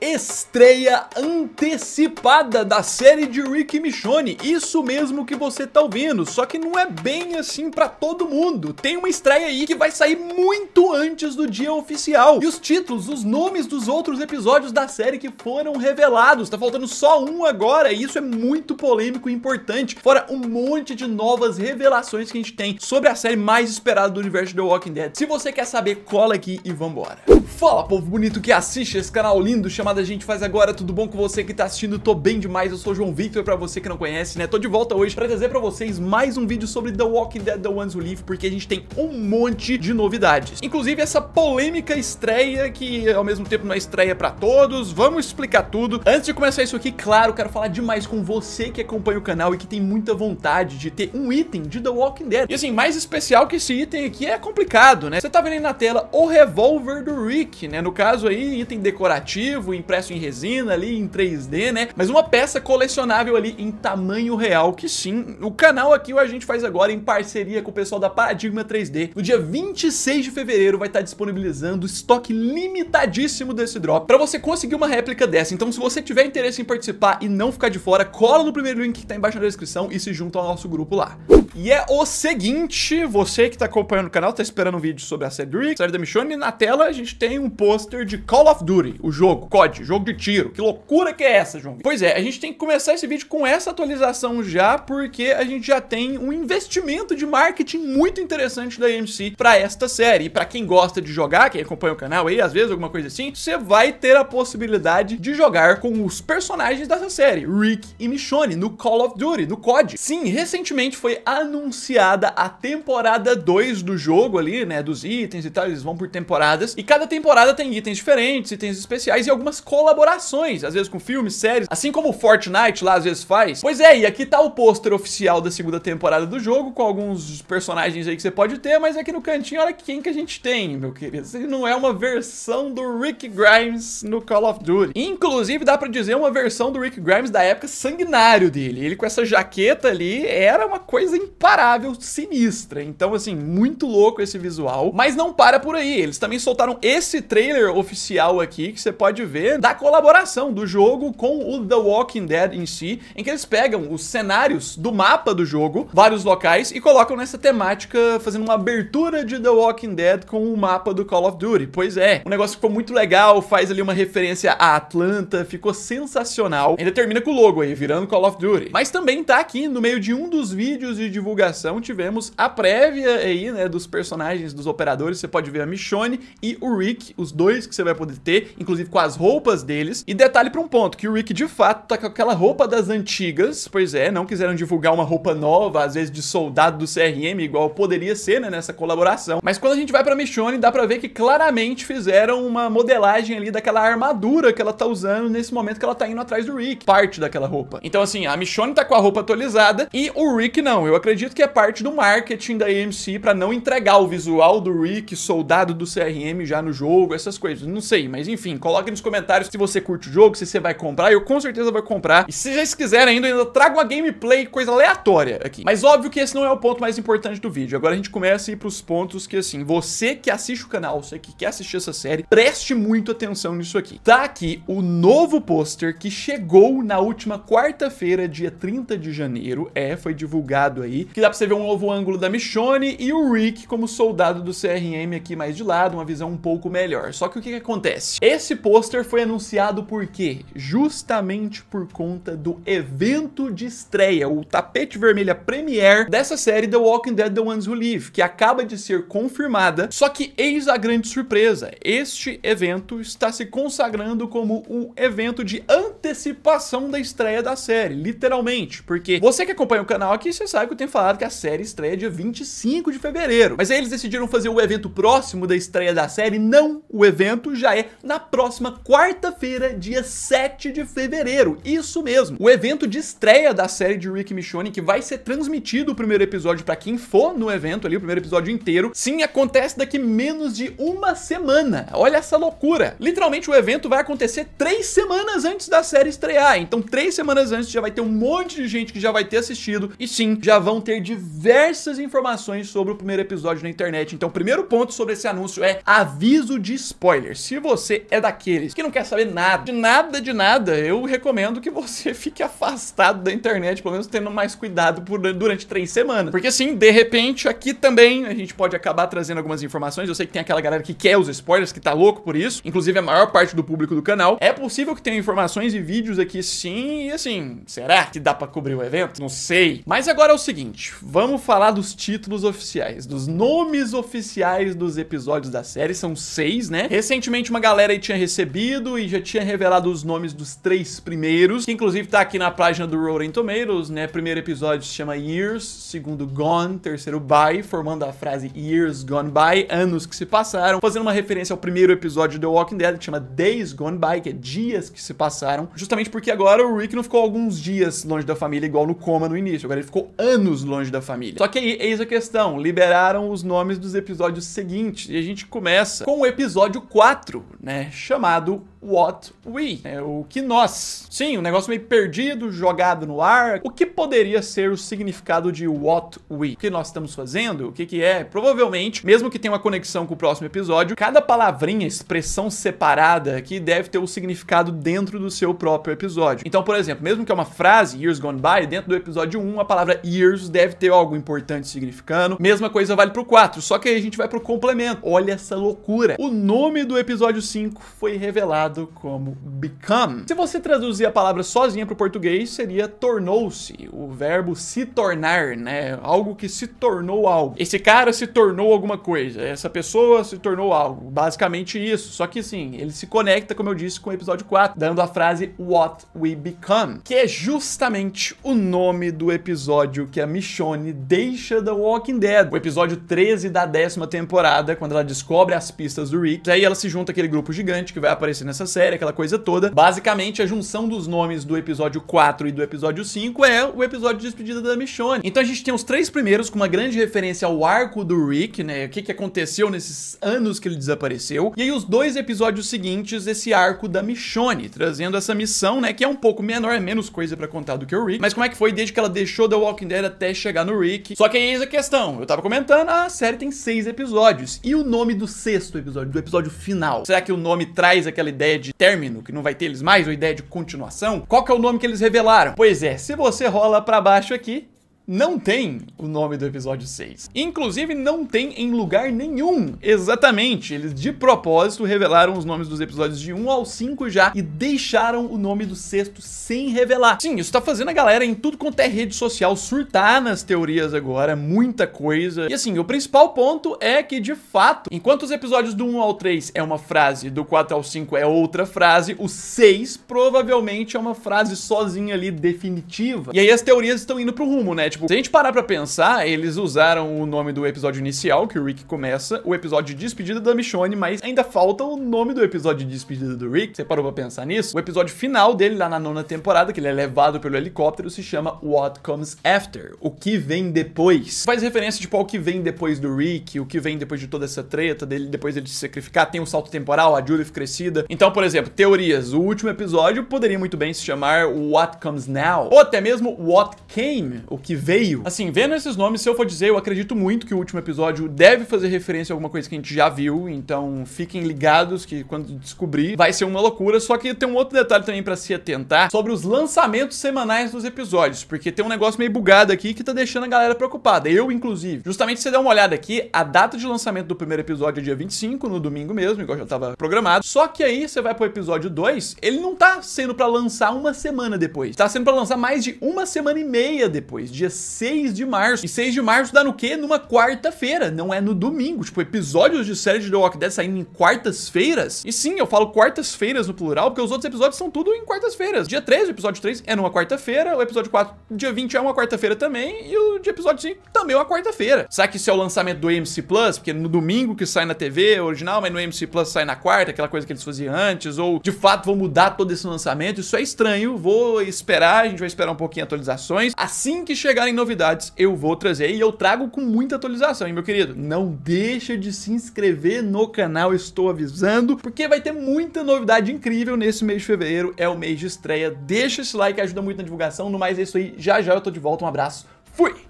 estreia antecipada da série de Rick e Michonne. Isso mesmo que você tá ouvindo, só que não é bem assim pra todo mundo. Tem uma estreia aí que vai sair muito antes do dia oficial. E os títulos, os nomes dos outros episódios da série que foram revelados. Tá faltando só um agora e isso é muito polêmico e importante. Fora um monte de novas revelações que a gente tem sobre a série mais esperada do universo The Walking Dead. Se você quer saber, cola aqui e vambora. Fala povo bonito que assiste esse canal lindo chamado A Gente Faz Agora, tudo bom com você que tá assistindo? Tô bem demais, eu sou João Victor, pra você que não conhece, né? Tô de volta hoje pra trazer pra vocês mais um vídeo sobre The Walking Dead, The Ones Who Live, porque a gente tem um monte de novidades. Inclusive essa polêmica estreia, que ao mesmo tempo não é estreia pra todos, vamos explicar tudo. Antes de começar isso aqui, claro, quero falar demais com você que acompanha o canal e que tem muita vontade de ter um item de The Walking Dead. E assim, mais especial que esse item aqui é complicado, né? Você tá vendo aí na tela o revólver do Rick, né? No caso aí, item decorativo, impresso em resina ali, em 3D, né? Mas uma peça colecionável ali em tamanho real, que sim, o canal aqui a gente faz agora em parceria com o pessoal da Paradigma 3D. No dia 26 de fevereiro vai estar disponibilizando estoque limitadíssimo desse drop para você conseguir uma réplica dessa. Então se você tiver interesse em participar e não ficar de fora, cola no primeiro link que tá embaixo na descrição e se junta ao nosso grupo lá. E é o seguinte, você que tá acompanhando o canal, tá esperando um vídeo sobre a série Rick, série da Michonne, na tela a gente tem um pôster de Call of Duty, o jogo, COD, jogo de tiro. Que loucura que é essa, João? Vitor? Pois é, a gente tem que começar esse vídeo com essa atualização já, porque a gente já tem um investimento de marketing muito interessante da AMC para esta série. E para quem gosta de jogar, quem acompanha o canal aí, às vezes alguma coisa assim, você vai ter a possibilidade de jogar com os personagens dessa série, Rick e Michonne, no Call of Duty, no COD. Sim, recentemente foi a anunciada a temporada 2 do jogo ali, né, dos itens e tal, eles vão por temporadas, e cada temporada tem itens diferentes, itens especiais e algumas colaborações, às vezes com filmes, séries, assim como o Fortnite lá às vezes faz. Pois é, e aqui tá o pôster oficial da segunda temporada do jogo, com alguns personagens aí que você pode ter, mas é aqui no cantinho, olha quem que a gente tem, meu querido. Se não é uma versão do Rick Grimes no Call of Duty. Inclusive, dá pra dizer uma versão do Rick Grimes da época sanguinário dele. Ele com essa jaqueta ali era uma coisa incrível imparável, sinistra. Então, assim, muito louco esse visual. Mas não para por aí. Eles também soltaram esse trailer oficial aqui, que você pode ver, da colaboração do jogo com o The Walking Dead em si, em que eles pegam os cenários do mapa do jogo, vários locais, e colocam nessa temática, fazendo uma abertura de The Walking Dead com o mapa do Call of Duty. Pois é, um negócio ficou muito legal, faz ali uma referência a Atlanta, ficou sensacional. Ainda termina com o logo aí, virando Call of Duty. Mas também tá aqui no meio de um dos vídeos e de divulgação, tivemos a prévia aí, né, dos personagens, dos operadores. Você pode ver a Michonne e o Rick, os dois que você vai poder ter, inclusive com as roupas deles. E detalhe para um ponto, que o Rick de fato tá com aquela roupa das antigas, pois é, não quiseram divulgar uma roupa nova, às vezes de soldado do CRM, igual poderia ser, né, nessa colaboração. Mas quando a gente vai pra Michonne, dá pra ver que claramente fizeram uma modelagem ali daquela armadura que ela tá usando nesse momento que ela tá indo atrás do Rick, parte daquela roupa. Então assim, a Michonne tá com a roupa atualizada e o Rick não. Eu acredito acredito que é parte do marketing da AMC para não entregar o visual do Rick, soldado do CRM já no jogo, essas coisas. Não sei, mas enfim, coloque nos comentários se você curte o jogo, se você vai comprar. Eu com certeza vou comprar. E se vocês quiserem ainda, eu ainda trago uma gameplay, coisa aleatória aqui. Mas óbvio que esse não é o ponto mais importante do vídeo. Agora a gente começa a ir pros pontos que, assim, você que assiste o canal, você que quer assistir essa série, preste muito atenção nisso aqui. Tá aqui o novo pôster que chegou na última quarta-feira, dia 30 de janeiro. É, foi divulgado aí ali, que dá pra você ver um novo ângulo da Michonne e o Rick como soldado do CRM aqui mais de lado, uma visão um pouco melhor. Só que o que, que acontece? Esse pôster foi anunciado por quê? Justamente por conta do evento de estreia, o tapete vermelho premiere dessa série The Walking Dead The Ones Who Live, que acaba de ser confirmada, só que eis a grande surpresa, este evento está se consagrando como um evento de antecipação da estreia da série, literalmente, porque você que acompanha o canal aqui, você sabe que eu tenho falado que a série estreia dia 25 de fevereiro. Mas aí eles decidiram fazer o evento próximo da estreia da série, não o evento, já é na próxima quarta-feira, dia 7 de fevereiro. Isso mesmo, o evento de estreia da série de Rick Michonne, que vai ser transmitido o primeiro episódio para quem for no evento ali, o primeiro episódio inteiro, sim, acontece daqui menos de uma semana. Olha essa loucura. Literalmente o evento vai acontecer três semanas antes da série estrear, então três semanas antes já vai ter um monte de gente que já vai ter assistido e sim, já vão vão ter diversas informações sobre o primeiro episódio na internet. Então, o primeiro ponto sobre esse anúncio é aviso de spoiler. Se você é daqueles que não quer saber nada, de nada, de nada, eu recomendo que você fique afastado da internet, pelo menos tendo mais cuidado por, durante três semanas. Porque assim, de repente, aqui também a gente pode acabar trazendo algumas informações. Eu sei que tem aquela galera que quer os spoilers, que tá louco por isso. Inclusive, a maior parte do público do canal. É possível que tenha informações e vídeos aqui sim, e assim, será que dá pra cobrir o evento? Não sei. Mas agora é o seguinte seguinte, vamos falar dos títulos oficiais, dos nomes oficiais dos episódios da série, são seis, né? Recentemente uma galera aí tinha recebido e já tinha revelado os nomes dos três primeiros, que inclusive tá aqui na página do Rotten Tomatoes, né? Primeiro episódio se chama Years, segundo Gone, terceiro By, formando a frase Years Gone By, anos que se passaram, fazendo uma referência ao primeiro episódio de The Walking Dead, que chama Days Gone By, que é dias que se passaram, justamente porque agora o Rick não ficou alguns dias longe da família igual no coma no início, agora ele ficou anos anos longe da família. Só que aí, eis a questão, liberaram os nomes dos episódios seguintes e a gente começa com o episódio 4, né, chamado What We, é o que nós. Sim, um negócio meio perdido, jogado no ar. O que poderia ser o significado de What We? O que nós estamos fazendo? O que que é? Provavelmente, mesmo que tenha uma conexão com o próximo episódio, cada palavrinha, expressão separada aqui deve ter o um significado dentro do seu próprio episódio. Então, por exemplo, mesmo que é uma frase, Years Gone By, dentro do episódio 1, a palavra Years deve ter algo importante significando. Mesma coisa vale pro 4, só que aí a gente vai pro complemento. Olha essa loucura. O nome do episódio 5 foi revelado como become. Se você traduzir a palavra sozinha pro português, seria tornou-se, o verbo se tornar, né? Algo que se tornou algo. Esse cara se tornou alguma coisa, essa pessoa se tornou algo. Basicamente isso, só que sim, ele se conecta, como eu disse, com o episódio 4, dando a frase what we become, que é justamente o nome do episódio que a é Michonne deixa The Walking Dead, o episódio 13 da décima temporada, quando ela descobre as pistas do Rick. E aí ela se junta aquele grupo gigante que vai aparecer nessa série, aquela coisa toda. Basicamente, a junção dos nomes do episódio 4 e do episódio 5 é o episódio de despedida da Michonne. Então a gente tem os três primeiros com uma grande referência ao arco do Rick, né? O que, que aconteceu nesses anos que ele desapareceu. E aí os dois episódios seguintes, esse arco da Michonne, trazendo essa missão, né? Que é um pouco menor, é menos coisa para contar do que o Rick. Mas como é que foi desde que ela deixou The Walking Dead até chegar no Rick. Só que aí é a questão. Eu tava comentando, a série tem seis episódios. E o nome do sexto episódio, do episódio final? Será que o nome traz aquela ideia de término, que não vai ter eles mais, ou ideia de continuação? Qual que é o nome que eles revelaram? Pois é, se você rola pra baixo aqui, não tem o nome do episódio 6. Inclusive, não tem em lugar nenhum. Exatamente, eles de propósito revelaram os nomes dos episódios de 1 ao 5 já e deixaram o nome do sexto sem revelar. Sim, isso tá fazendo a galera em tudo quanto é rede social surtar nas teorias agora, muita coisa. E assim, o principal ponto é que, de fato, enquanto os episódios do 1 ao 3 é uma frase, do 4 ao 5 é outra frase, o 6 provavelmente é uma frase sozinha ali definitiva. E aí as teorias estão indo pro rumo, né? Tipo, tipo, se a gente parar pra pensar, eles usaram o nome do episódio inicial, que o Rick começa, o episódio de despedida da Michonne, mas ainda falta o nome do episódio de despedida do Rick. Você parou pra pensar nisso? O episódio final dele, lá na nona temporada, que ele é levado pelo helicóptero, se chama What Comes After, o que vem depois. Faz referência, tipo, ao que vem depois do Rick, o que vem depois de toda essa treta dele, depois dele se sacrificar, tem um salto temporal, a Judith crescida. Então, por exemplo, teorias, o último episódio poderia muito bem se chamar What Comes Now, ou até mesmo What Came, o que vem veio. Assim, vendo esses nomes, se eu for dizer, eu acredito muito que o último episódio deve fazer referência a alguma coisa que a gente já viu, então fiquem ligados que quando descobrir vai ser uma loucura, só que tem um outro detalhe também para se atentar sobre os lançamentos semanais dos episódios, porque tem um negócio meio bugado aqui que tá deixando a galera preocupada, eu inclusive. Justamente você dá uma olhada aqui, a data de lançamento do primeiro episódio é dia 25, no domingo mesmo, igual já tava programado, só que aí você vai pro episódio 2, ele não tá sendo para lançar uma semana depois, tá sendo para lançar mais de uma semana e meia depois, dia 6 de março. E 6 de março dá no quê? Numa quarta-feira, não é no domingo. Tipo, episódios de série de The Walking Dead saindo em quartas-feiras. E sim, eu falo quartas-feiras no plural, porque os outros episódios são tudo em quartas-feiras. Dia 3, o episódio 3 é numa quarta-feira, o episódio 4, dia 20 é uma quarta-feira também, e o de episódio 5 também é uma quarta-feira. Será que isso é o lançamento do AMC Plus? Porque no domingo que sai na TV é original, mas no AMC Plus sai na quarta, aquela coisa que eles faziam antes, ou de fato vão mudar todo esse lançamento? Isso é estranho, vou esperar, a gente vai esperar um pouquinho atualizações. Assim que chegar chegarem novidades, eu vou trazer e eu trago com muita atualização, hein, meu querido? Não deixa de se inscrever no canal, estou avisando, porque vai ter muita novidade incrível nesse mês de fevereiro, é o mês de estreia. Deixa esse like, ajuda muito na divulgação. No mais, é isso aí. Já já eu tô de volta. Um abraço. Fui!